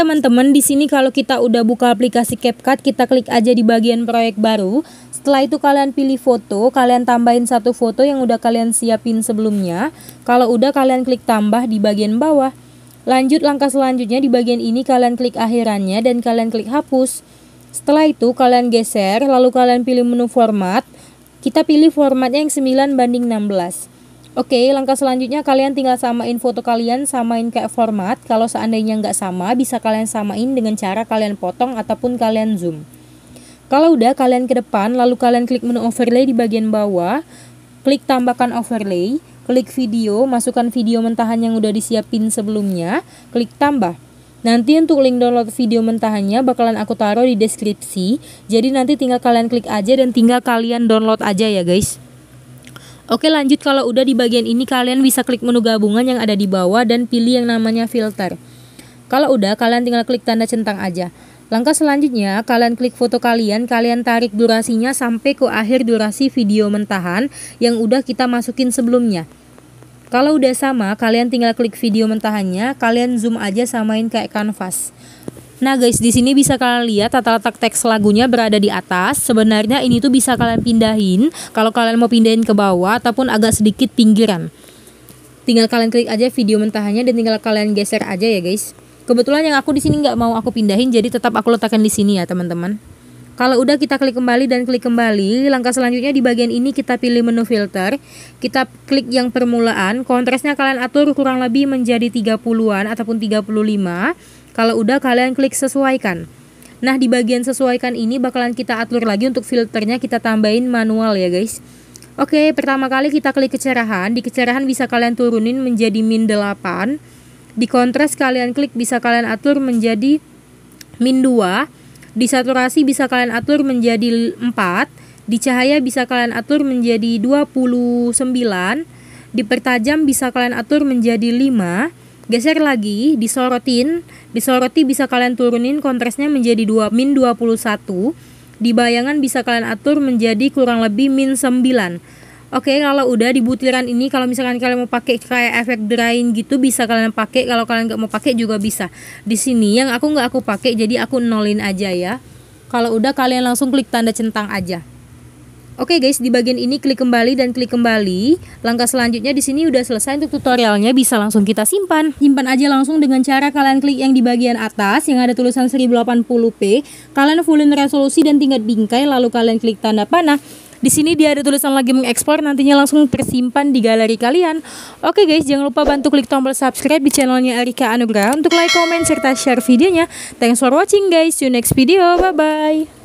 teman-teman, di sini kalau kita udah buka aplikasi CapCut, kita klik aja di bagian proyek baru. Setelah itu kalian pilih foto, kalian tambahin satu foto yang udah kalian siapin sebelumnya. Kalau udah kalian klik tambah di bagian bawah. Lanjut langkah selanjutnya di bagian ini kalian klik akhirannya dan kalian klik hapus. Setelah itu kalian geser, lalu kalian pilih menu format. Kita pilih formatnya yang 9 banding 16. Oke, langkah selanjutnya kalian tinggal samain foto kalian, samain kayak format. Kalau seandainya nggak sama, bisa kalian samain dengan cara kalian potong ataupun kalian zoom. Kalau udah, kalian ke depan, lalu kalian klik menu overlay di bagian bawah, klik tambahkan overlay, klik video, masukkan video mentahan yang udah disiapin sebelumnya, klik tambah. Nanti untuk link download video mentahannya bakalan aku taruh di deskripsi, jadi nanti tinggal kalian klik aja dan tinggal kalian download aja ya guys. Oke lanjut kalau udah di bagian ini kalian bisa klik menu gabungan yang ada di bawah dan pilih yang namanya filter. Kalau udah kalian tinggal klik tanda centang aja. Langkah selanjutnya kalian klik foto kalian, kalian tarik durasinya sampai ke akhir durasi video mentahan yang udah kita masukin sebelumnya. Kalau udah sama, kalian tinggal klik video mentahannya, kalian zoom aja samain kayak kanvas. Nah guys, di sini bisa kalian lihat tata letak teks lagunya berada di atas. Sebenarnya ini tuh bisa kalian pindahin kalau kalian mau pindahin ke bawah ataupun agak sedikit pinggiran. Tinggal kalian klik aja video mentahannya dan tinggal kalian geser aja ya guys. Kebetulan yang aku di sini nggak mau aku pindahin jadi tetap aku letakkan di sini ya teman-teman. Kalau udah kita klik kembali dan klik kembali, langkah selanjutnya di bagian ini kita pilih menu filter, kita klik yang permulaan, kontrasnya kalian atur kurang lebih menjadi 30-an ataupun 35 kalau udah kalian klik sesuaikan. Nah, di bagian sesuaikan ini bakalan kita atur lagi untuk filternya kita tambahin manual ya, guys. Oke, pertama kali kita klik kecerahan. Di kecerahan bisa kalian turunin menjadi min 8. Di kontras kalian klik bisa kalian atur menjadi min 2. Di saturasi bisa kalian atur menjadi 4. Di cahaya bisa kalian atur menjadi 29. Di pertajam bisa kalian atur menjadi 5. Geser lagi, disorotin, disoroti bisa kalian turunin kontrasnya menjadi 2 min 21. Di bayangan bisa kalian atur menjadi kurang lebih min 9. Oke, kalau udah di butiran ini kalau misalkan kalian mau pakai kayak efek drain gitu bisa kalian pakai, kalau kalian nggak mau pakai juga bisa. Di sini yang aku nggak aku pakai jadi aku nolin aja ya. Kalau udah kalian langsung klik tanda centang aja. Oke guys, di bagian ini klik kembali dan klik kembali. Langkah selanjutnya di sini udah selesai untuk tutorialnya, bisa langsung kita simpan. Simpan aja langsung dengan cara kalian klik yang di bagian atas yang ada tulisan 1080p. Kalian fullin resolusi dan tingkat bingkai lalu kalian klik tanda panah. Di sini dia ada tulisan lagi mengekspor, nantinya langsung tersimpan di galeri kalian. Oke guys, jangan lupa bantu klik tombol subscribe di channelnya Erika Anugrah untuk like, comment, serta share videonya. Thanks for watching guys, see you next video, bye-bye.